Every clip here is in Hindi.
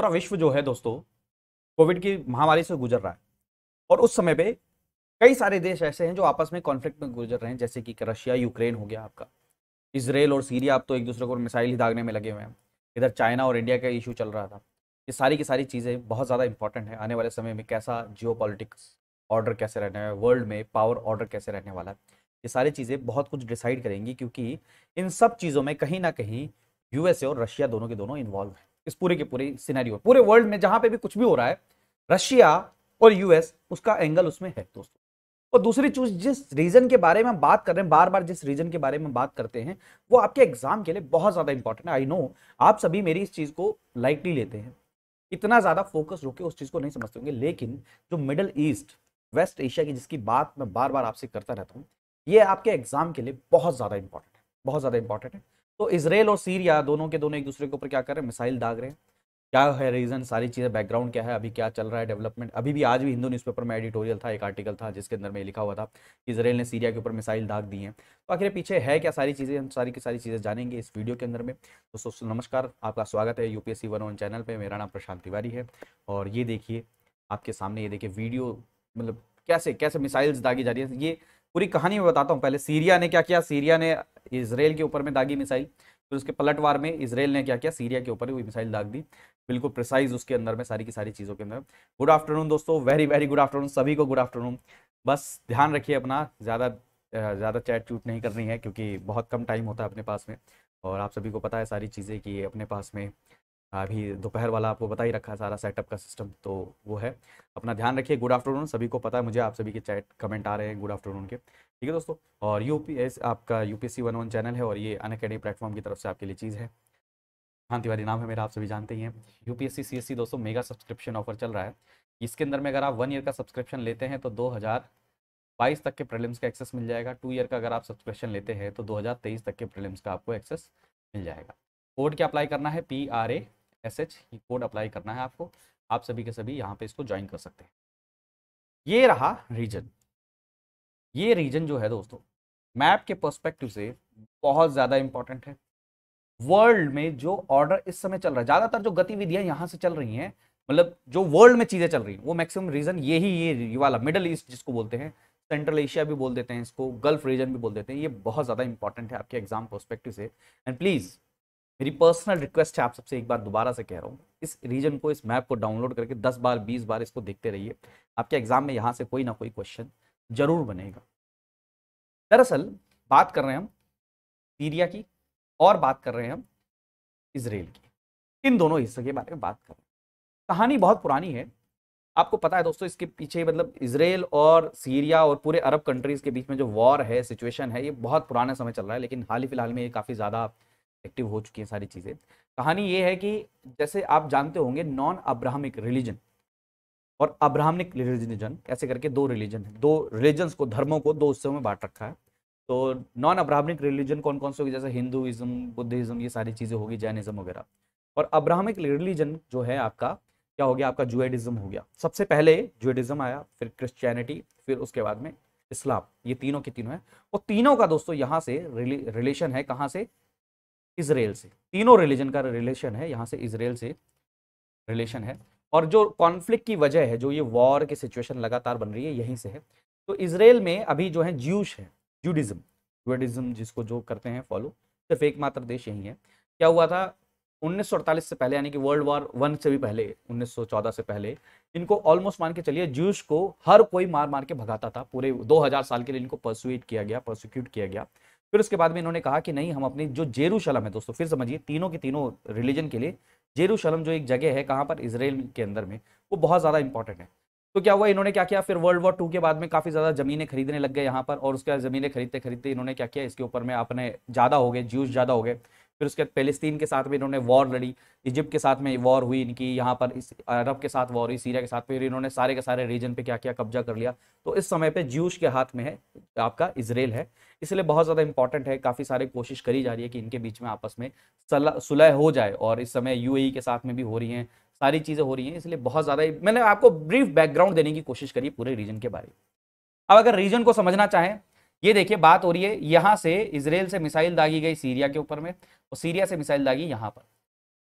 पूरा विश्व जो है दोस्तों कोविड की महामारी से गुजर रहा है और उस समय पे कई सारे देश ऐसे हैं जो आपस में कॉन्फ्लिक्ट में गुजर रहे हैं जैसे कि रशिया यूक्रेन हो गया आपका इसराइल और सीरिया आप तो एक दूसरे को मिसाइल ही दागने में लगे हुए हैं इधर चाइना और इंडिया का इशू चल रहा था ये सारी की सारी चीज़ें बहुत ज़्यादा इंपॉर्टेंट है आने वाले समय में कैसा जियो ऑर्डर कैसे रहने वाला वर्ल्ड में पावर ऑर्डर कैसे रहने वाला है ये सारी चीज़ें बहुत कुछ डिसाइड करेंगी क्योंकि इन सब चीज़ों में कहीं ना कहीं यूएसए और रशिया दोनों के दोनों इन्वॉल्व हैं इस पूरे के पूरे सिनेरियो पूरे वर्ल्ड में जहां पे भी कुछ भी हो रहा है रशिया और यूएस उसका एंगल उसमें है दोस्तों और दूसरी चीज जिस रीजन के बारे में हम बात कर रहे हैं बार बार जिस रीजन के बारे में बात करते हैं वो आपके एग्जाम के लिए बहुत ज्यादा इंपॉर्टेंट है आई नो आप सभी मेरी इस चीज को लाइटली लेते हैं इतना ज्यादा फोकस होकर उस चीज को नहीं समझते होंगे लेकिन जो मिडल ईस्ट वेस्ट एशिया की जिसकी बात मैं बार बार आपसे करता रहता हूँ ये आपके एग्जाम के लिए बहुत ज्यादा इंपॉर्टेंट है बहुत ज्यादा इंपॉर्टेंट है तो इसराइल और सीरिया दोनों के दोनों एक दूसरे के ऊपर क्या कर रहे हैं मिसाइल दाग रहे हैं क्या है रीज़न सारी चीज़ें बैकग्राउंड क्या है अभी क्या चल रहा है डेवलपमेंट अभी भी आज भी हिंदू न्यूज़पेपर में एडिटोरियल था एक आर्टिकल था जिसके अंदर में लिखा हुआ था कि इसराइल ने सीरिया के ऊपर मिसाइल दाग दी हैं तो आखिर पीछे है क्या सारी चीज़ें हम सारी की सारी चीज़ें जानेंगे इस वीडियो के अंदर में दोस्तों तो नमस्कार आपका स्वागत है यूपीएससी वन वन चैनल पर मेरा नाम प्रशांत तिवारी है और ये देखिए आपके सामने ये देखिए वीडियो मतलब कैसे कैसे मिसाइल्स दागी जा रही है ये पूरी कहानी मैं बताता हूँ पहले सीरिया ने क्या किया सीरिया ने इसराइल के ऊपर में दागी मिसाइल फिर तो उसके पलटवार में इसराइल ने क्या किया सीरिया के ऊपर मिसाइल दाग दी बिल्कुल प्रिसाइज उसके अंदर में सारी की सारी चीज़ों के अंदर गुड आफ्टरनून दोस्तों वेरी वेरी गुड आफ्टरनून सभी को गुड आफ्टरनून बस ध्यान रखिए अपना ज़्यादा ज़्यादा चैट चूट नहीं करनी है क्योंकि बहुत कम टाइम होता है अपने पास में और आप सभी को पता है सारी चीज़ें कि अपने पास में अभी दोपहर वाला आपको बता ही रखा है सारा सेटअप का सिस्टम तो वो है अपना ध्यान रखिए गुड आफ्टरनून सभी को पता है मुझे आप सभी के चैट कमेंट आ रहे हैं गुड आफ्टरनून के ठीक है दोस्तों और यू आपका यू पी चैनल है और ये अन अकेडमी प्लेटफॉर्म की तरफ से आपके लिए चीज़ है हाँ तिवारी नाम है मेरा आप सभी जानते ही हैं यू पी एस दोस्तों मेगा सब्सक्रिप्शन ऑफर चल रहा है इसके अंदर में अगर आप वन ईयर का सब्सक्रिप्शन लेते हैं तो दो हज़ार बाईस तक के प्रीलिम्स का एक्सेस मिल जाएगा टू ईयर का अगर आप सब्सक्रिप्शन लेते हैं तो 2023 तक के प्रीलिम्स का आपको एक्सेस मिल जाएगा कोड क्या अप्लाई करना है P R A S H code apply करना है आपको आप सभी के सभी यहाँ पे इसको ज्वाइन कर सकते हैं ये रहा रीजन ये रीजन जो है दोस्तों मैप के पर्सपेक्टिव से बहुत ज़्यादा इंपॉर्टेंट है वर्ल्ड में जो ऑर्डर इस समय चल रहा है ज़्यादातर जो गतिविधियां यहाँ से चल रही हैं मतलब जो वर्ल्ड में चीज़ें चल रही हैं वो मैक्सिमम रीजन यही ये, ये वाला मिडल ईस्ट जिसको बोलते हैं सेंट्रल एशिया भी बोल देते हैं इसको गल्फ रीजन भी बोल देते हैं ये बहुत ज़्यादा इंपॉर्टेंट है आपके एग्जाम पर्सपेक्टिव से एंड प्लीज़ मेरी पर्सनल रिक्वेस्ट है आप सबसे एक बार दोबारा से कह रहा हूँ इस रीजन को इस मैप को डाउनलोड करके दस बार बीस बार इसको देखते रहिए आपके एग्जाम में यहाँ से कोई ना कोई क्वेश्चन जरूर बनेगा दरअसल बात कर रहे हैं हम सीरिया की और बात कर रहे हैं हम इसराइल की इन दोनों हिस्सों के बारे में बात कर रहे हैं कहानी बहुत पुरानी है आपको पता है दोस्तों इसके पीछे मतलब इसराइल और सीरिया और पूरे अरब कंट्रीज के बीच में जो वॉर है सिचुएशन है ये बहुत पुराने समय चल रहा है लेकिन हाल ही फिलहाल में ये काफ़ी ज़्यादा एक्टिव हो चुकी हैं सारी चीज़ें कहानी ये है कि जैसे आप जानते होंगे नॉन अब्राहमिक रिलीजन और अब्राहमिक रिलीजन ऐसे करके दो रिलीजन है दो रिलीजन्स को धर्मों को दो हिस्सों में बांट रखा है तो नॉन अब्राहमिक रिलीजन कौन कौन से होगी जैसे हिंदुइज्म बुद्धिज्म ये सारी चीज़ें होगी जैनिज्म वगैरह और अब्राहमिक रिलीजन जो है आपका क्या हो गया आपका जुएडिज्म हो गया सबसे पहले जुएडिज्म आया फिर क्रिश्चियनिटी फिर उसके बाद में इस्लाम ये तीनों के तीनों है और तीनों का दोस्तों यहाँ से रिलेशन है कहाँ से इसराइल से तीनों रिलीजन का रिलेशन है यहाँ से इसराइल से रिलेशन है और जो कॉन्फ्लिक्ट की वजह है जो ये वॉर की सिचुएशन लगातार बन रही है यहीं से है तो इसराइल में अभी जो है ज्यूश है जूडिज्म जूडिज्म जिसको जो करते हैं फॉलो सिर्फ एकमात्र देश यही है क्या हुआ था 1948 से पहले यानी कि वर्ल्ड वॉर वन से भी पहले 1914 से पहले इनको ऑलमोस्ट मान के चलिए जूस को हर कोई मार मार के भगाता था पूरे 2000 साल के लिए इनको परसुएट किया गया परसिक्यूट किया गया फिर उसके बाद में इन्होंने कहा कि नहीं हम अपनी जो जेरूशलम है दोस्तों फिर समझिए तीनों के तीनों रिलीजन के लिए जेरूशलम जो एक जगह है कहाँ पर इसराइल के अंदर में वो बहुत ज़्यादा इंपॉर्टेंट है तो क्या हुआ इन्होंने क्या किया फिर वर्ल्ड वॉर टू के बाद में काफ़ी ज़्यादा ज़मीनें खरीदने लग गए यहाँ पर और उसके बाद ज़मीनें खरीदते खरीदते इन्होंने क्या किया इसके ऊपर में अपने ज़्यादा हो गए जूस ज़्यादा हो गए फिर उसके बाद फ़लस्तीन के साथ भी इन्होंने वॉर लड़ी इजिप्ट के साथ में वॉर हुई इनकी यहाँ पर इस अरब के साथ वॉर हुई सीरिया के साथ फिर इन्होंने सारे के सारे रीजन पे क्या किया कब्जा कर लिया तो इस समय पे ज्यूश के हाथ में है आपका इसराइल है इसलिए बहुत ज़्यादा इंपॉर्टेंट है काफ़ी सारे कोशिश करी जा रही है कि इनके बीच में आपस में सुलह हो जाए और इस समय यू e के साथ में भी हो रही हैं सारी चीज़ें हो रही हैं इसलिए बहुत ज़्यादा मैंने आपको ब्रीफ बैकग्राउंड देने की कोशिश करी पूरे रीजन के बारे में अब अगर रीजन को समझना चाहें ये देखिए बात हो रही है यहाँ से इसराइल से मिसाइल दागी गई सीरिया के ऊपर में और सीरिया से मिसाइल दागी यहाँ पर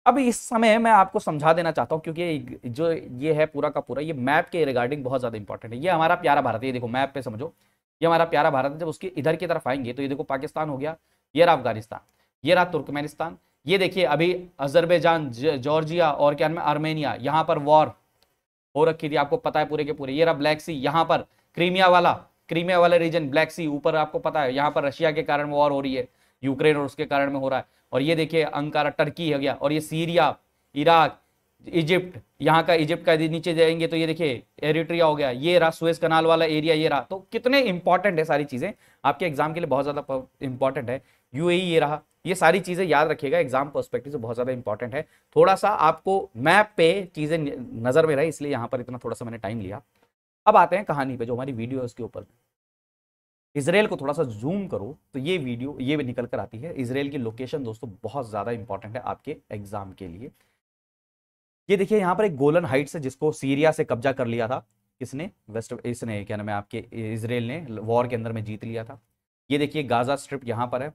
अब इस समय मैं आपको समझा देना चाहता हूँ क्योंकि जो ये है पूरा का पूरा ये मैप के रिगार्डिंग बहुत ज़्यादा इंपॉर्टेंट है ये हमारा प्यारा भारत है ये देखो मैप पे समझो ये हमारा प्यारा भारत है जब उसके इधर की तरफ आएंगे तो ये देखो पाकिस्तान हो गया ये रहा अफगानिस्तान ये रहा तुर्कमेनिस्तान ये देखिए अभी अजरबैजान जॉर्जिया और क्या नाम आर्मेनिया यहाँ पर वॉर हो रखी थी आपको पता है पूरे के पूरे ये रहा ब्लैक सी यहाँ पर क्रीमिया वाला क्रीमिया वाला रीजन ब्लैक सी ऊपर आपको पता है यहाँ पर रशिया के कारण वॉर हो रही है यूक्रेन और उसके कारण में हो रहा है और ये देखिए अंकारा टर्की हो गया और ये सीरिया इराक इजिप्ट यहाँ का इजिप्ट का नीचे जाएंगे तो ये देखिए एरिट्रिया हो गया ये रहा सुएज कनाल वाला एरिया ये रहा तो कितने इंपॉर्टेंट है सारी चीज़ें आपके एग्जाम के लिए बहुत ज़्यादा इंपॉर्टेंट है यूएई e ये रहा ये सारी चीज़ें याद रखिएगा एग्जाम पर्सपेक्टिव से बहुत ज़्यादा इंपॉर्टेंट है थोड़ा सा आपको मैप पे चीज़ें नज़र में रहे इसलिए यहाँ पर इतना थोड़ा सा मैंने टाइम लिया अब आते हैं कहानी पे जो हमारी वीडियो है उसके ऊपर इसराइल को थोड़ा सा जूम करो तो ये वीडियो ये भी निकल कर आती है इसराइल की लोकेशन दोस्तों बहुत ज़्यादा इंपॉर्टेंट है आपके एग्जाम के लिए ये देखिए यहाँ पर एक गोलन हाइट्स है जिसको सीरिया से कब्जा कर लिया था किसने वेस्ट इसने क्या नाम है आपके इसराइल ने वॉर के अंदर में जीत लिया था ये देखिए गाजा स्ट्रिप यहाँ पर है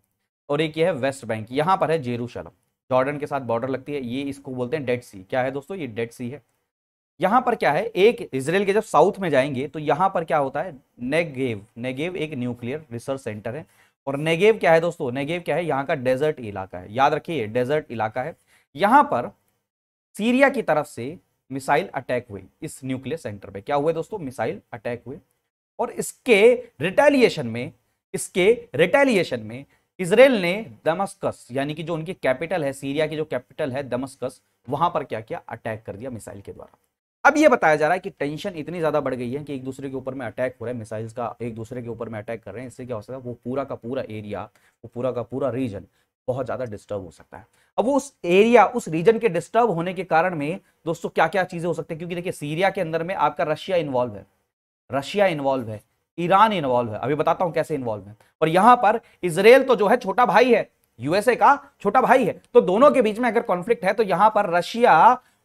और एक ये है वेस्ट बैंक यहाँ पर है जेरूशलम जॉर्डन के साथ बॉर्डर लगती है ये इसको बोलते हैं डेड सी क्या है दोस्तों ये डेड सी है यहां पर क्या है एक इसराइल के जब साउथ में जाएंगे तो यहां पर क्या होता है नेगेव नेगेव एक न्यूक्लियर रिसर्च सेंटर है और नेगेव क्या है दोस्तों नेगेव क्या है यहाँ का डेजर्ट इलाका है याद रखिए डेजर्ट इलाका है यहां पर सीरिया की तरफ से मिसाइल अटैक हुई इस न्यूक्लियर सेंटर पे क्या हुए दोस्तों मिसाइल अटैक हुए और इसके रिटेलिएशन में इसके रिटेलिएशन में इसराइल ने दमस्कस यानी कि जो उनकी कैपिटल है सीरिया की जो कैपिटल है दमस्कस वहां पर क्या किया अटैक कर दिया मिसाइल के द्वारा अब ये बताया जा रहा है कि टेंशन इतनी ज़्यादा बढ़ गई है कि एक दूसरे के ऊपर में अटैक हो रहा है मिसाइल्स का एक दूसरे के ऊपर में अटैक कर रहे हैं इससे क्या हो सकता है वो पूरा का पूरा एरिया वो पूरा का पूरा रीजन बहुत ज़्यादा डिस्टर्ब हो सकता है अब वो उस एरिया उस रीजन के डिस्टर्ब होने के कारण में दोस्तों क्या क्या चीज़ें हो सकती है क्योंकि देखिए सीरिया के अंदर में आपका रशिया इन्वॉल्व है रशिया इन्वॉल्व है ईरान इन्वॉल्व है अभी बताता हूँ कैसे इन्वॉल्व है और यहाँ पर इसराइल तो जो है छोटा भाई है यूएसए का छोटा भाई है तो दोनों के बीच में अगर कॉन्फ्लिक्ट है तो यहाँ पर रशिया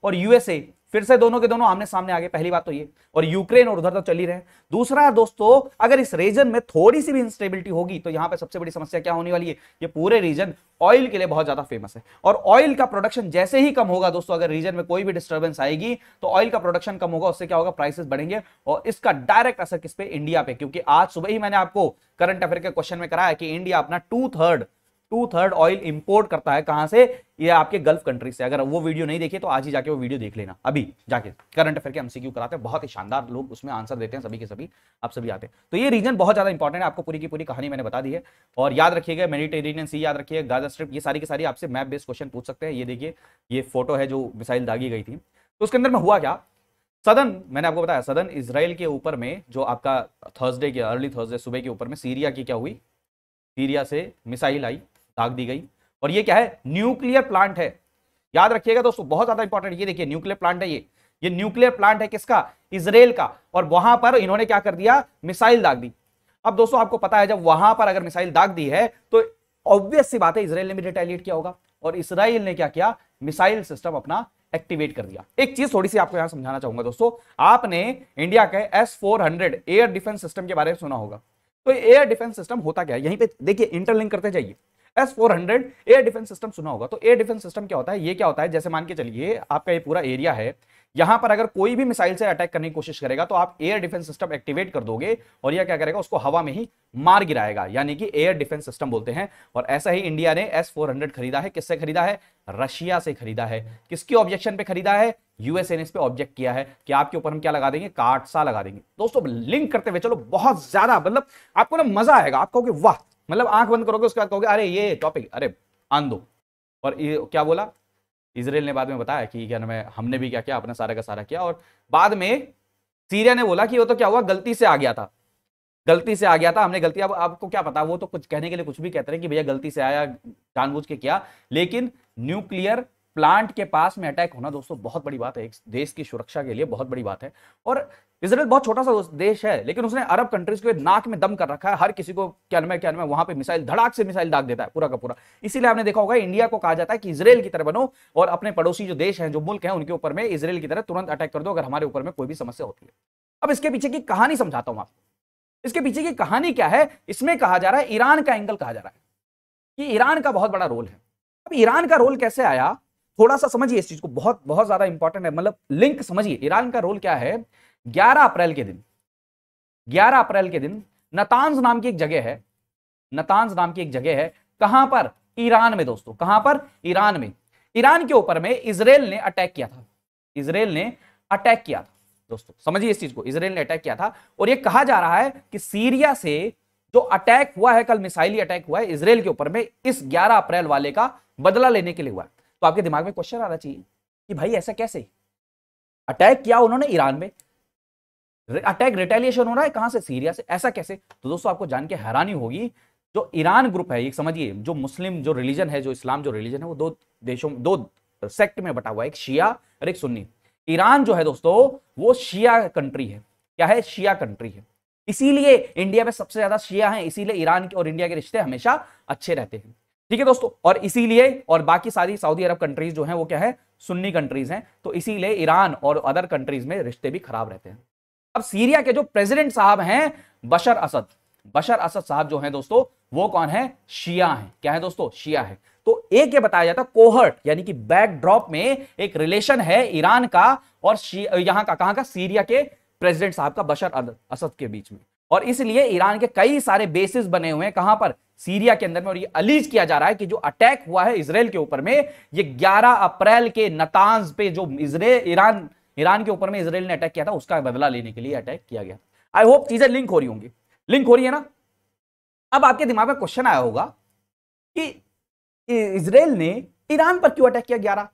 और यूएसए फिर से दोनों के दोनों आमने सामने आ गए पहली बात तो ये और यूक्रेन और उधर तो चल ही रहे दूसरा दोस्तों अगर इस रीजन में थोड़ी सी भी इंस्टेबिलिटी होगी तो यहां पे सबसे बड़ी समस्या क्या होने वाली है ये पूरे रीजन ऑयल के लिए बहुत ज्यादा फेमस है और ऑयल का प्रोडक्शन जैसे ही कम होगा दोस्तों अगर रीजन में कोई भी डिस्टर्बेंस आएगी तो ऑयल का प्रोडक्शन कम होगा उससे क्या होगा प्राइसेस बढ़ेंगे और इसका डायरेक्ट असर किस पे इंडिया पे क्योंकि आज सुबह ही मैंने आपको करंट अफेयर के क्वेश्चन में कराया कि इंडिया अपना two third two third oil import करता है कहां से ये आपके गल्फ कंट्री से अगर वो वीडियो नहीं देखिए तो आज ही जाके वो वीडियो देख लेना अभी जाके करंट अफेयर के एमसीक्यू कराते हैं बहुत ही शानदार लोग उसमें आंसर देते हैं सभी के सभी आप सभी आते हैं तो ये रीजन बहुत ज्यादा इंपॉर्टेंट है आपको पूरी की पूरी कहानी मैंने बता दी है और याद रखिएगा मेडिटेरेनियन सी याद रखिए गाजा स्ट्रिप ये सारी की सारी आपसे मैप बेस्ड क्वेश्चन पूछ सकते हैं ये देखिए ये फोटो है जो मिसाइल दागी गई थी तो उसके अंदर में हुआ क्या सदन मैंने आपको बताया सदन इसराइल के ऊपर में जो आपका थर्सडे के अर्ली थर्सडे सुबह के ऊपर में सीरिया की क्या हुई सीरिया से मिसाइल आई ताक दी गई और ये क्या है न्यूक्लियर प्लांट है याद रखिएगा दोस्तों बहुत ज्यादा इंपॉर्टेंट ये देखिए न्यूक्लियर प्लांट है ये ये न्यूक्लियर प्लांट है किसका इसराइल का और वहां पर इन्होंने क्या कर दिया मिसाइल दाग दी अब दोस्तों आपको पता है जब वहां पर अगर मिसाइल दाग दी है तो ऑब्वियस सी बात है इसराइल ने भी रिटेलिएट किया होगा और इसराइल ने क्या किया मिसाइल सिस्टम अपना एक्टिवेट कर दिया एक चीज थोड़ी सी आपको यहां समझाना चाहूंगा दोस्तों आपने इंडिया के एस एयर डिफेंस सिस्टम के बारे में सुना होगा तो एयर डिफेंस सिस्टम होता क्या है यहीं पे देखिए इंटरलिंक करते जाइए S four hundred air defence system सुना होगा तो एयर डिफेंस सिस्टम क्या होता है ये क्या होता है जैसे मान के चलिए आपका ये पूरा एरिया है यहां पर अगर कोई भी मिसाइल से अटैक करने की कोशिश करेगा तो आप एयर डिफेंस सिस्टम एक्टिवेट कर दोगे और यह क्या करेगा उसको हवा में ही मार गिराएगा यानी कि एयर डिफेंस सिस्टम बोलते हैं और ऐसा ही इंडिया ने एस फोर हंड्रेड खरीदा है किससे खरीदा है रशिया से खरीदा है किसकी ऑब्जेक्शन पे खरीदा है यूएसए ने इस पर ऑब्जेक्ट किया है कि आपके ऊपर हम क्या लगा देंगे काटसा लगा देंगे दोस्तों लिंक करते हुए चलो बहुत ज्यादा मतलब आपको ना मजा आएगा आपको वाह मतलब आंख बंद करोगे उसके बाद कहोगे अरे ये टॉपिक अरे आन दो और ये क्या बोला इसराइल ने बाद में बताया कि क्या नाम हमने भी क्या किया अपने सारा का सारा किया और बाद में सीरिया ने बोला कि वो तो क्या हुआ गलती से आ गया था गलती से आ गया था हमने गलती अब आपको क्या पता वो तो कुछ कहने के लिए कुछ भी कहते रहे कि भैया गलती से आया जानबूझ के किया लेकिन न्यूक्लियर प्लांट के पास में अटैक होना दोस्तों बहुत बड़ी बात है एक देश की सुरक्षा के लिए बहुत बड़ी बात है और इसराइल बहुत छोटा सा देश है लेकिन उसने अरब कंट्रीज के नाक में दम कर रखा है हर किसी को क्या में क्या में वहां पे मिसाइल धड़ाक से मिसाइल दाग देता है पूरा का पूरा इसीलिए आपने देखा होगा इंडिया को कहा जाता है कि इसराइल की तरह बनो और अपने पड़ोसी जो देश है जो मुल्क है उनके ऊपर में इसराइल की तरह तुरंत अटैक कर दो अगर हमारे ऊपर में कोई भी समस्या होती है अब इसके पीछे की कहानी समझाता हूं आपको इसके पीछे की कहानी क्या है इसमें कहा जा रहा है ईरान का एंगल कहा जा रहा है कि ईरान का बहुत बड़ा रोल है अब ईरान का रोल कैसे आया थोड़ा सा समझिए इस चीज को बहुत बहुत ज्यादा इंपॉर्टेंट है मतलब लिंक समझिए ईरान का रोल क्या है 11 अप्रैल के दिन 11 अप्रैल के दिन नतांज नाम की एक जगह है नतांज नाम की एक जगह है कहां पर ईरान में दोस्तों कहां पर ईरान में ईरान के ऊपर में इसराइल ने अटैक किया था इसराइल ने अटैक किया था दोस्तों समझिए इस चीज को इसराइल ने अटैक किया था और यह कहा जा रहा है कि सीरिया से जो अटैक हुआ है कल मिसाइली अटैक हुआ है इसराइल के ऊपर में इस 11 अप्रैल वाले का बदला लेने के लिए हुआ है तो आपके दिमाग में क्वेश्चन आना चाहिए कि भाई ऐसा कैसे अटैक किया उन्होंने ईरान में अटैक रिटेलिएशन हो रहा है कहां से सीरिया से ऐसा कैसे तो दोस्तों आपको जान के हैरानी होगी जो ईरान ग्रुप है एक समझिए जो मुस्लिम जो रिलीजन है जो इस्लाम जो रिलीजन है वो दो देशों दो सेक्ट में बटा हुआ है एक शिया और एक सुन्नी ईरान जो है दोस्तों वो शिया कंट्री है क्या है शिया कंट्री है इसीलिए इंडिया में सबसे ज्यादा शिया है इसीलिए ईरान के और इंडिया के रिश्ते हमेशा अच्छे रहते हैं ठीक है दोस्तों और इसीलिए और बाकी सारी सऊदी अरब कंट्रीज जो है वो क्या है सुन्नी कंट्रीज हैं तो इसीलिए ईरान और अदर कंट्रीज में रिश्ते भी खराब रहते हैं अब सीरिया के जो प्रेसिडेंट साहब हैं बशर असद बशर असद साहब जो हैं दोस्तों वो कौन है शिया है क्या है दोस्तों शिया है तो एक ये बताया जाता है कोहर्ट यानी कि बैकड्रॉप में एक रिलेशन है ईरान का और यहां का कहां का सीरिया के प्रेसिडेंट साहब का बशर असद के बीच में और इसलिए ईरान के कई सारे बेसिस बने हुए हैं कहां पर सीरिया के अंदर में और ये अलीज किया जा रहा है कि जो अटैक हुआ है इसराइल के ऊपर में ये 11 अप्रैल के नतांज पे जो इसराइल ईरान ईरान के ऊपर में इसराइल ने अटैक किया था उसका बदला लेने के लिए अटैक किया गया आई होप चीजें लिंक हो रही होंगी लिंक हो रही है ना अब आपके दिमाग में क्वेश्चन आया होगा कि इसराइल ने ईरान पर क्यों अटैक किया ग्यारह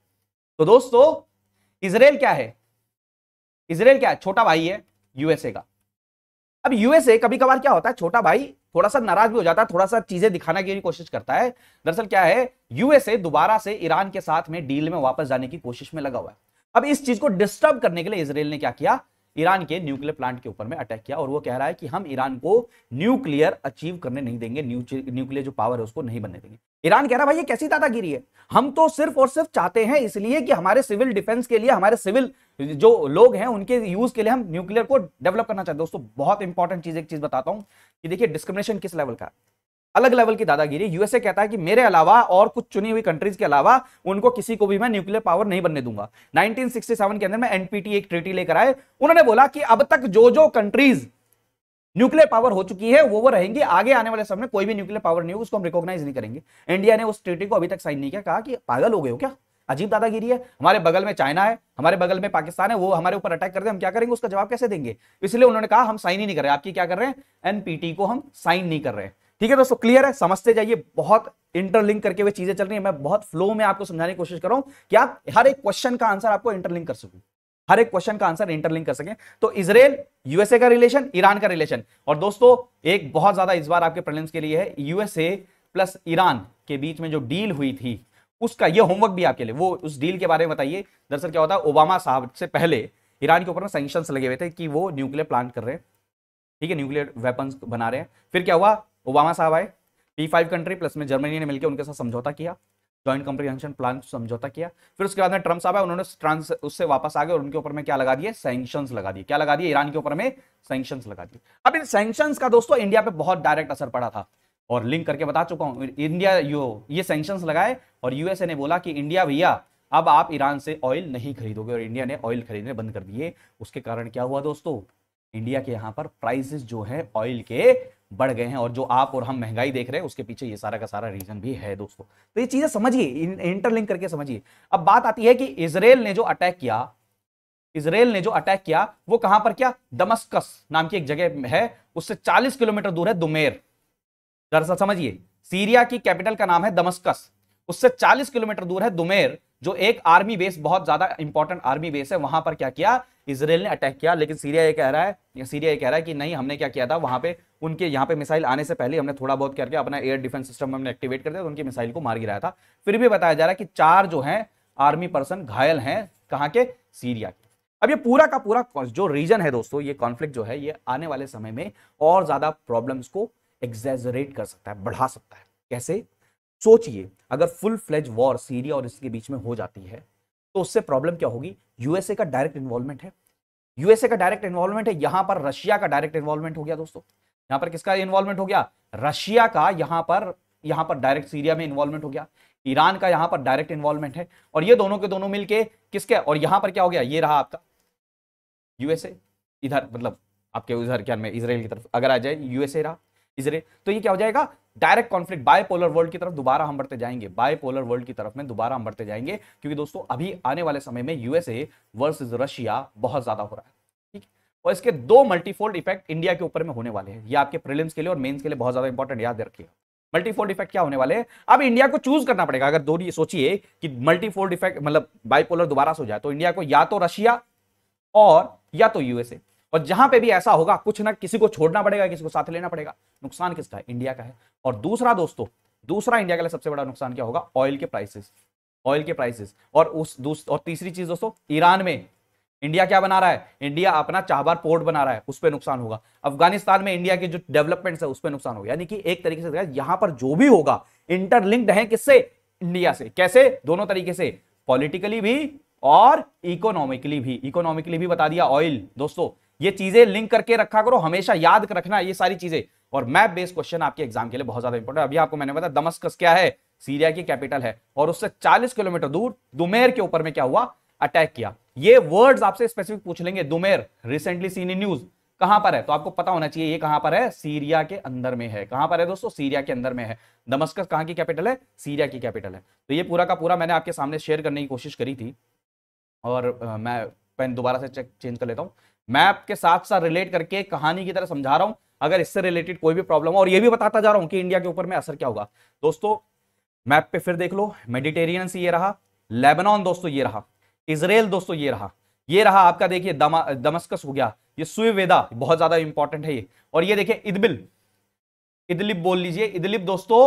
तो दोस्तों इसराइल क्या है इसराइल क्या है छोटा भाई है यूएसए का अब यूएसए कभी कभार क्या होता है छोटा भाई थोड़ा सा नाराज भी हो जाता है थोड़ा सा चीजें दिखाने की कोशिश करता है दरअसल क्या है यूएसए दोबारा से ईरान के साथ में डील में वापस जाने की कोशिश में लगा हुआ है अब इस चीज को डिस्टर्ब करने के लिए इसराइल ने क्या किया ईरान के न्यूक्लियर प्लांट के ऊपर में अटैक किया और वो कह रहा है कि हम ईरान को न्यूक्लियर अचीव करने नहीं देंगे न्यूक्लियर जो पावर है उसको नहीं बनने देंगे ईरान कह रहा है भाई ये कैसी दादागिरी है हम तो सिर्फ और सिर्फ चाहते हैं इसलिए कि हमारे सिविल डिफेंस के लिए हमारे सिविल जो लोग हैं उनके यूज के लिए हम न्यूक्लियर को डेवलप करना चाहते हैं दोस्तों बहुत इंपॉर्टेंट चीज एक चीज बताता हूं कि देखिए डिस्क्रिमिनेशन किस लेवल का अलग लेवल की दादागिरी यूएसए कहता है कि मेरे अलावा और कुछ चुनी हुई कंट्रीज के अलावा उनको किसी को भी मैं न्यूक्लियर पावर नहीं बनने दूंगा 1967 के अंदर मैं एनपीटी एक ट्रीटी लेकर आए उन्होंने बोला कि अब तक जो जो कंट्रीज न्यूक्लियर पावर हो चुकी है वो वो रहेंगी आगे आने वाले समय में कोई भी न्यूक्लियर पावर नहीं होगा उसको हम रिकॉग्नाइज नहीं करेंगे इंडिया ने उस ट्रीटी को अभी तक साइन नहीं किया कहा कि पागल हो गए हो क्या अजीब दादागिरी है हमारे बगल में चाइना है हमारे बगल में पाकिस्तान है वो हमारे ऊपर अटैक कर दे हम क्या करेंगे उसका जवाब कैसे देंगे इसलिए उन्होंने कहा हम साइन ही नहीं कर रहे आपकी क्या कर रहे हैं एनपीटी को हम साइन नहीं कर रहे हैं ठीक है दोस्तों क्लियर है समझते जाइए बहुत इंटरलिंक करके हुए चीजें चल रही है मैं बहुत फ्लो में आपको समझाने की कोशिश कर रहा हूं कि आप हर एक क्वेश्चन का आंसर आपको इंटरलिंक कर सकूं हर एक क्वेश्चन का आंसर इंटरलिंक कर सके तो इसराइल यूएसए का रिलेशन ईरान का रिलेशन और दोस्तों एक बहुत ज्यादा इस बार आपके प्रॉब्लम्स के लिए है यूएसए प्लस ईरान के बीच में जो डील हुई थी उसका यह होमवर्क भी आपके लिए वो उस डील के बारे में बताइए दरअसल क्या होता है ओबामा साहब से पहले ईरान के ऊपर में सेंक्शन लगे हुए थे कि वो न्यूक्लियर प्लांट कर रहे हैं ठीक है न्यूक्लियर वेपन बना रहे हैं फिर क्या हुआ ओबामा साहब आए पी फाइव कंट्री प्लस में जर्मनी ने मिलकर उनके साथ समझौता किया जॉइंट कंप्रीहेंशन प्लान समझौता किया फिर उसके बाद में ट्रंप साहब आए उन्होंने ट्रांस उससे वापस आ गए और उनके ऊपर में क्या लगा दिए सैंक्शंस लगा दिए क्या लगा दिए ईरान के ऊपर में सैंक्शंस लगा दिए अब इन सैंक्शंस का दोस्तों इंडिया पर बहुत डायरेक्ट असर पड़ा था और लिंक करके बता चुका हूं इंडिया यो ये सेंक्शन लगाए और यूएसए ने बोला कि इंडिया भैया अब आप ईरान से ऑयल नहीं खरीदोगे और इंडिया ने ऑयल खरीदने बंद कर दिए उसके कारण क्या हुआ दोस्तों इंडिया के यहाँ पर प्राइसेस जो है ऑयल के बढ़ गए हैं और जो आप और हम महंगाई देख रहे हैं उसके पीछे ये सारा का सारा रीजन भी है दोस्तों तो ये चीजें समझिए इंटरलिंक करके समझिए अब बात आती है कि इसराइल ने जो अटैक किया इसराइल ने जो अटैक किया वो कहां पर किया दमस्कस नाम की एक जगह है उससे 40 किलोमीटर दूर है दुमेर दरअसल समझिए सीरिया की कैपिटल का नाम है दमस्कस उससे 40 किलोमीटर दूर है दुमेर जो एक आर्मी बेस बहुत ज्यादा इंपॉर्टेंट आर्मी बेस है वहां पर क्या किया इसराइल ने अटैक किया लेकिन सीरिया ये कह रहा है या सीरिया ये कह रहा है कि नहीं हमने क्या किया था वहाँ पे उनके यहाँ पे मिसाइल आने से पहले हमने थोड़ा बहुत करके अपना एयर डिफेंस सिस्टम हमने एक्टिवेट कर दिया तो उनकी मिसाइल को मार गिराया था फिर भी बताया जा रहा है कि चार जो है आर्मी पर्सन घायल हैं कहाँ के सीरिया के अब ये पूरा का पूरा जो रीजन है दोस्तों ये कॉन्फ्लिक्ट जो है ये आने वाले समय में और ज्यादा प्रॉब्लम्स को एग्जेजरेट कर सकता है बढ़ा सकता है कैसे सोचिए अगर फुल फ्लेज वॉर सीरिया और इसके बीच में हो जाती है तो उससे प्रॉब्लम क्या होगी यूएसए का डायरेक्ट इन्वॉल्वमेंट है यूएसए का डायरेक्ट इन्वॉल्वमेंट है यहां पर रशिया का डायरेक्ट इन्वॉल्वमेंट हो गया दोस्तों यहां पर किसका इन्वॉल्वमेंट हो गया रशिया का यहां पर यहां पर डायरेक्ट सीरिया में इन्वॉल्वमेंट हो गया ईरान का यहां पर डायरेक्ट इन्वॉल्वमेंट है और ये दोनों के दोनों मिलके किसके और यहां पर क्या हो गया ये रहा आपका यूएसए इधर मतलब आपके उधर क्या इसराइल की तरफ अगर आ जाए यूएसए रहा इसराइल तो ये क्या हो जाएगा डायरेक्ट कॉन्फ्लिक्ट बायपोलर वर्ल्ड की तरफ दोबारा हम बढ़ते जाएंगे बायपोलर वर्ल्ड की तरफ में दोबारा हम बढ़ते जाएंगे क्योंकि दोस्तों अभी आने वाले समय में यूएसए वर्सेस रशिया बहुत ज्यादा हो रहा है ठीक और इसके दो मल्टीफोल्ड इफेक्ट इंडिया के ऊपर में होने वाले हैं ये आपके प्रिलिम्स के लिए और मेन्स के लिए बहुत ज्यादा इंपॉर्टेंट याद रखिए मल्टीफोल्ड इफेक्ट क्या होने वाले हैं अब इंडिया को चूज करना पड़ेगा अगर दोनों सोचिए कि मल्टीफोल्ड इफेक्ट मतलब बाइपोलर दोबारा से हो जाए तो इंडिया को या तो रशिया और या तो यूएसए और जहां पे भी ऐसा होगा कुछ ना किसी को छोड़ना पड़ेगा किसी को साथ लेना पड़ेगा नुकसान किसका है इंडिया का है और दूसरा दोस्तों दूसरा इंडिया के लिए सबसे बड़ा नुकसान क्या होगा ऑयल के प्राइसेस ऑयल के प्राइसेस और उस और तीसरी चीज दोस्तों ईरान में इंडिया क्या बना रहा है इंडिया अपना चाहबार पोर्ट बना रहा है उस पर नुकसान होगा अफगानिस्तान में इंडिया की जो डेवलपमेंट है उस पर नुकसान होगा यानी कि एक तरीके से यहां पर जो भी होगा इंटरलिंक्ड है किससे इंडिया से कैसे दोनों तरीके से पॉलिटिकली भी और इकोनॉमिकली भी इकोनॉमिकली भी बता दिया ऑयल दोस्तों ये चीजें लिंक करके रखा करो हमेशा याद रखना ये सारी चीजें और मैप बेस्ड क्वेश्चन आपके एग्जाम के लिए बहुत ज्यादा इंपॉर्टेंट अभी आपको मैंने बताया दमस्कस क्या है सीरिया की कैपिटल है और उससे 40 किलोमीटर दूर दुमेर के ऊपर में क्या हुआ अटैक किया ये वर्ड्स आपसे स्पेसिफिक पूछ लेंगे Dumayr recently seen in news कहां पर है तो आपको पता होना चाहिए ये कहां पर है सीरिया के अंदर में है कहां पर है दोस्तों सीरिया के अंदर में है दमस्कस कहां की कैपिटल है सीरिया की कैपिटल है तो ये पूरा का पूरा मैंने आपके सामने शेयर करने की कोशिश करी थी और मैं पेन दोबारा से चेक चेंज कर लेता हूँ मैप के साथ साथ रिलेट करके कहानी की तरह समझा रहा हूं अगर इससे रिलेटेड कोई भी प्रॉब्लम हो और ये भी बताता जा रहा हूं कि इंडिया के ऊपर में असर क्या होगा दोस्तों मैप पे फिर देख लो मेडिटेरियन से ये रहा लेबनान दोस्तों ये रहा इसराइल दोस्तों ये रहा ये रहा आपका देखिए दमस्कस हो गया ये सुवेदा बहुत ज्यादा इंपॉर्टेंट है ये और ये देखिए इदबिल इदलिप बोल लीजिए इदलिप दोस्तों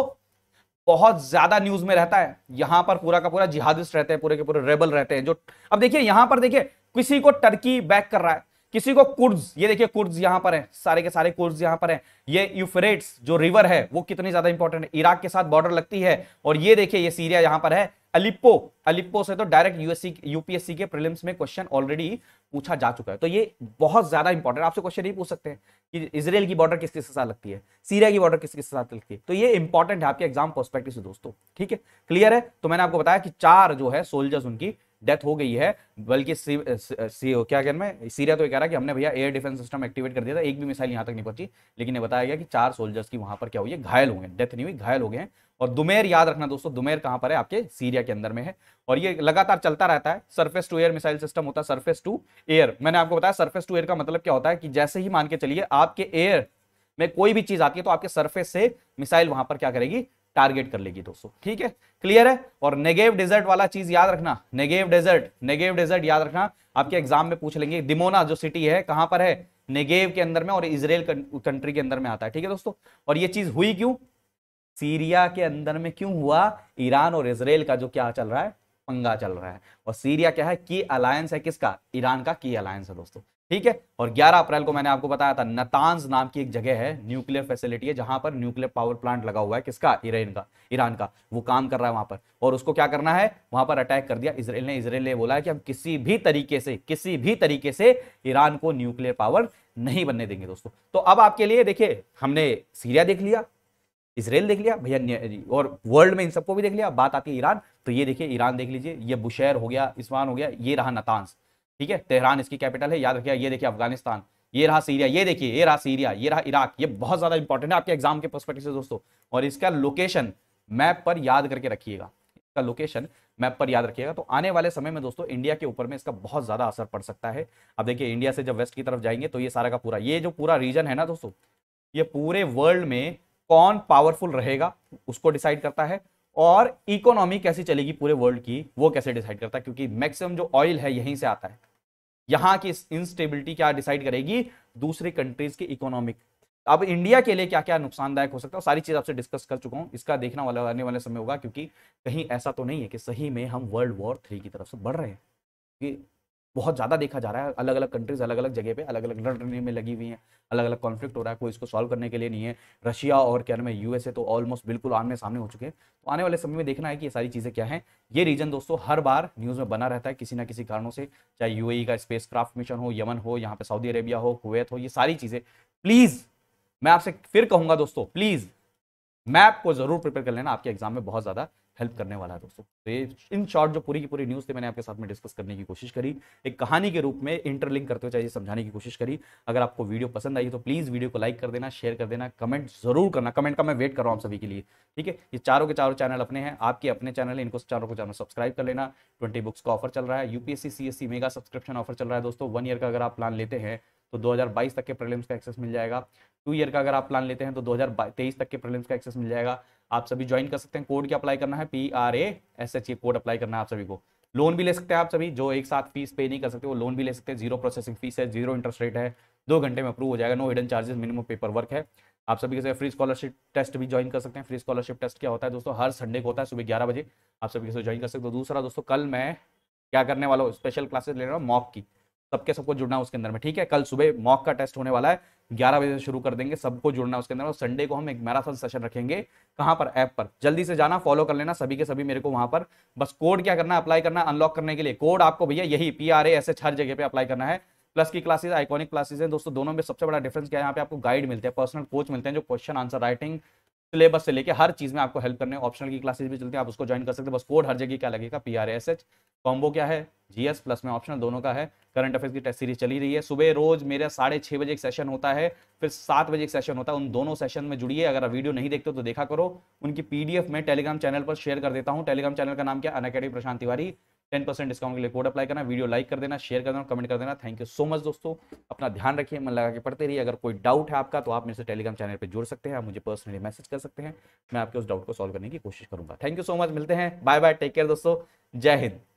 बहुत ज्यादा न्यूज में रहता है यहां पर पूरा का पूरा जिहादिस्ट रहते हैं पूरे के पूरे रेबल रहते हैं जो अब देखिए यहां पर देखिए किसी को टर्की बैक कर रहा है किसी को कुर्ज ये देखिए कुर्ज यहां पर है सारे के सारे कुर्ज यहां पर है ये यूफरेट्स जो रिवर है वो कितनी ज्यादा इंपॉर्टेंट है इराक के साथ बॉर्डर लगती है और ये देखिए ये सीरिया यहां पर है अलिप्पो अलिप्पो से तो डायरेक्ट यूएससी यूपीएससी के प्रीलिम्स में क्वेश्चन ऑलरेडी पूछा जा चुका है तो ये बहुत ज्यादा इंपॉर्टेंट आपसे क्वेश्चन नहीं पूछ सकते कि इसराइल की बॉर्डर किस किस के साथ लगती है सीरिया की बॉर्डर किस किस के साथ लगती है तो ये इंपॉर्टेंट है आपके एग्जाम पर्सपेक्टिव से दोस्तों ठीक है क्लियर है तो मैंने आपको बताया कि चार जो है सोल्जर्स उनकी डेथ हो गई है बल्कि क्या कहना मैं सीरिया तो ये कह रहा है कि हमने भैया एयर डिफेंस सिस्टम एक्टिवेट कर दिया था एक भी मिसाइल यहाँ तक नहीं पहुंची लेकिन ये बताया गया कि चार सोल्जर्स की वहां पर क्या हुई है घायल हुए डेथ नहीं हुई घायल हो गए हैं और दुमेर याद रखना दोस्तों दुमेर कहां पर है आपके सीरिया के अंदर में है और ये लगातार चलता रहता है surface to air missile system होता है सरफेस टू एयर मैंने आपको बताया सरफेस टू एयर का मतलब क्या होता है कि जैसे ही मान के चलिए आपके एयर में कोई भी चीज आती है तो आपके सरफेस से मिसाइल वहां पर क्या करेगी टारगेट कर लेगी दोस्तों ठीक है क्लियर है और नेगेटिव डेजर्ट वाला चीज याद रखना नेगेटिव डेजर्ट नेगेटिव डेजर्ट याद रखना आपके एग्जाम में पूछ लेंगे दिमोना जो सिटी है कहां पर है नेगेव के अंदर में और इसराइल कंट्री के अंदर में आता है ठीक है दोस्तों और ये चीज हुई क्यों सीरिया के अंदर में क्यों हुआ ईरान और इसराइल का जो क्या चल रहा है पंगा चल रहा है और सीरिया क्या है की अलायंस है किसका ईरान का की अलायंस है दोस्तों ठीक है और 11 अप्रैल को मैंने आपको बताया था नतांज नाम की एक जगह है न्यूक्लियर फैसिलिटी है जहां पर न्यूक्लियर पावर प्लांट लगा हुआ है किसका ईरान का ईरान का वो काम कर रहा है वहां पर और उसको क्या करना है वहां पर अटैक कर दिया इसराइल ने इसराइल ने बोला है कि हम किसी भी तरीके से किसी भी तरीके से ईरान को न्यूक्लियर पावर नहीं बनने देंगे दोस्तों तो अब आपके लिए देखिए हमने सीरिया देख लिया इसराइल देख लिया भैया और वर्ल्ड में इन सबको भी देख लिया बात आती है ईरान तो ये देखिए ईरान देख लीजिए ये बुशैर हो गया इस्मान हो गया ये रहा नतांस ठीक है तेहरान इसकी कैपिटल है याद रखिए ये देखिए अफगानिस्तान ये रहा सीरिया ये देखिए ये रहा सीरिया ये रहा इराक ये बहुत ज्यादा इंपॉर्टेंट है आपके एग्जाम के पर्सपेक्टिव से दोस्तों और इसका लोकेशन मैप पर याद करके रखिएगा इसका लोकेशन मैप पर याद रखिएगा तो आने वाले समय में दोस्तों इंडिया के ऊपर में इसका बहुत ज्यादा असर पड़ सकता है अब देखिए इंडिया से जब वेस्ट की तरफ जाएंगे तो ये सारा का पूरा ये जो पूरा रीजन है ना दोस्तों ये पूरे वर्ल्ड में कौन पावरफुल रहेगा उसको डिसाइड करता है और इकोनॉमी कैसी चलेगी पूरे वर्ल्ड की वो कैसे डिसाइड करता है क्योंकि मैक्सिमम जो ऑयल है यहीं से आता है यहां की इनस्टेबिलिटी क्या डिसाइड करेगी दूसरे कंट्रीज के इकोनॉमिक अब इंडिया के लिए क्या क्या नुकसानदायक हो सकता है सारी चीज आपसे डिस्कस कर चुका हूं इसका देखना वाला आने वाले समय होगा क्योंकि कहीं ऐसा तो नहीं है कि सही में हम वर्ल्ड वॉर थ्री की तरफ से बढ़ रहे हैं बहुत ज़्यादा देखा जा रहा है अलग अलग कंट्रीज अलग अलग जगह पे अलग अलग लड़ने में लगी हुई हैं अलग अलग कॉन्फ्लिक्ट हो रहा है कोई इसको सॉल्व करने के लिए नहीं है रशिया और क्या नाम है यूएसए तो ऑलमोस्ट बिल्कुल आमने सामने हो चुके हैं तो आने वाले समय में देखना है कि ये सारी चीज़ें क्या है ये रीजन दोस्तों हर बार न्यूज़ में बना रहता है किसी ना किसी कारणों से चाहे यू e का स्पेस मिशन हो यमन हो यहाँ पे सऊदी अरेबिया हो कुवैत हो ये सारी चीज़ें प्लीज़ मैं आपसे फिर कहूंगा दोस्तों प्लीज़ मैप को ज़रूर प्रिपेयर कर लेना आपके एग्जाम में बहुत ज़्यादा हेल्प करने वाला है दोस्तों तो ये इन शॉर्ट जो पूरी की पूरी न्यूज़ थी मैंने आपके साथ में डिस्कस करने की कोशिश करी एक कहानी के रूप में इंटरलिंक करते हुए चाहिए समझाने की कोशिश करी अगर आपको वीडियो पसंद आई तो प्लीज़ वीडियो को लाइक कर देना शेयर कर देना कमेंट जरूर करना कमेंट का मैं वेट कर रहा हूँ आप सभी के लिए ठीक है ये चारों के चारों चैनल अपने हैं आपके अपने चैनल है इनको चारों को चैनल सब्सक्राइब कर लेना ट्वेंटी बुक्स का ऑफर चल रहा है यूपीएससी सी मेगा सब्सक्रिप्शन ऑफर चल रहा है दोस्तों वन ईयर का अगर आप प्लान लेते हैं तो 2022 तक के प्रीलिम्स का एक्सेस मिल जाएगा टू ईयर का अगर आप प्लान लेते हैं तो 2023 तक के प्रीलिम्स का एक्सेस मिल जाएगा आप सभी ज्वाइन कर सकते हैं कोड क्या अप्लाई करना है P R A S H ये कोड अप्लाई करना है आप सभी को लोन भी ले सकते हैं आप सभी जो एक साथ फीस पे नहीं कर सकते वो लोन भी ले सकते हैं जीरो प्रोसेसिंग फीस है जीरो इंटरेस्ट रेट है दो घंटे में अप्रूव हो जाएगा no hidden charges minimum paper work है आप सभी के फ्री स्कॉलरशिप टेस्ट भी ज्वाइन कर सकते हैं फ्री स्कॉलरशिप टेस्ट क्या होता है दोस्तों हर संडे को होता है सुबह ग्यारह बजे आप सभी के ज्वाइन कर सकते हो दूसरा दोस्तों कल मैं क्या करने वाला हूँ स्पेशल क्लासेस ले रहा हूँ मॉक की सबके सबको जुड़ना उसके अंदर में ठीक है कल सुबह मॉक का टेस्ट होने वाला है ग्यारह बजे से शुरू कर देंगे सबको जुड़ना उसके अंदर और संडे को हम एक मैराथन सेशन रखेंगे कहां पर ऐप पर जल्दी से जाना फॉलो कर लेना सभी के सभी मेरे को वहां पर बस कोड क्या करना अप्लाई करना अनलॉक करने के लिए कोड आपको भैया यही पी आर एस एच हर जगह पे अप्लाई करना है प्लस की क्लासेस आइकॉनिक क्लासेस हैं दोस्तों दोनों में सबसे बड़ा डिफरेंस क्या है यहाँ पे आपको गाइड मिलते हैं पर्सनल कोच मिलते हैं जो क्वेश्चन आंसर राइटिंग सिलेबस से लेके हर चीज़ में आपको हेल्प करने ऑप्शनल की क्लासेस भी चलती हैं आप उसको ज्वाइन कर सकते हैं बस कोड हर जगह क्या लगेगा P R S H combo क्या है जीएस प्लस में ऑप्शनल दोनों का है करंट अफेयर्स की टेस्ट सीरीज चली रही है सुबह रोज मेरा साढ़े छह बजे एक सेशन होता है फिर सात बजे एक सेशन होता है उन दोनों सेशन में जुड़िए अगर आप वीडियो नहीं देखते हो तो देखा करो उनकी पीडीएफ में टेलीग्राम चैनल पर शेयर कर देता हूँ टेलीग्राम चैनल का नाम क्या अन Prashant Tiwari ten percent discount के लिए कोड अप्लाई करना वीडियो लाइक कर देना शेयर कर देना कमेंट कर देना थैंक यू सो मच दोस्तों अपना ध्यान रखिए मन लगा के पढ़ते रहिए अगर कोई डाउट है आपका तो आप मेरे से टेलीग्राम चैनल पर जुड़ सकते हैं आप मुझे पर्सनली मैसेज कर सकते हैं मैं आपके उस डाउट को सॉल्व करने की कोशिश करूंगा थैंक यू सो मच मिलते हैं बाय बाय टेक केयर दोस्तों जय हिंद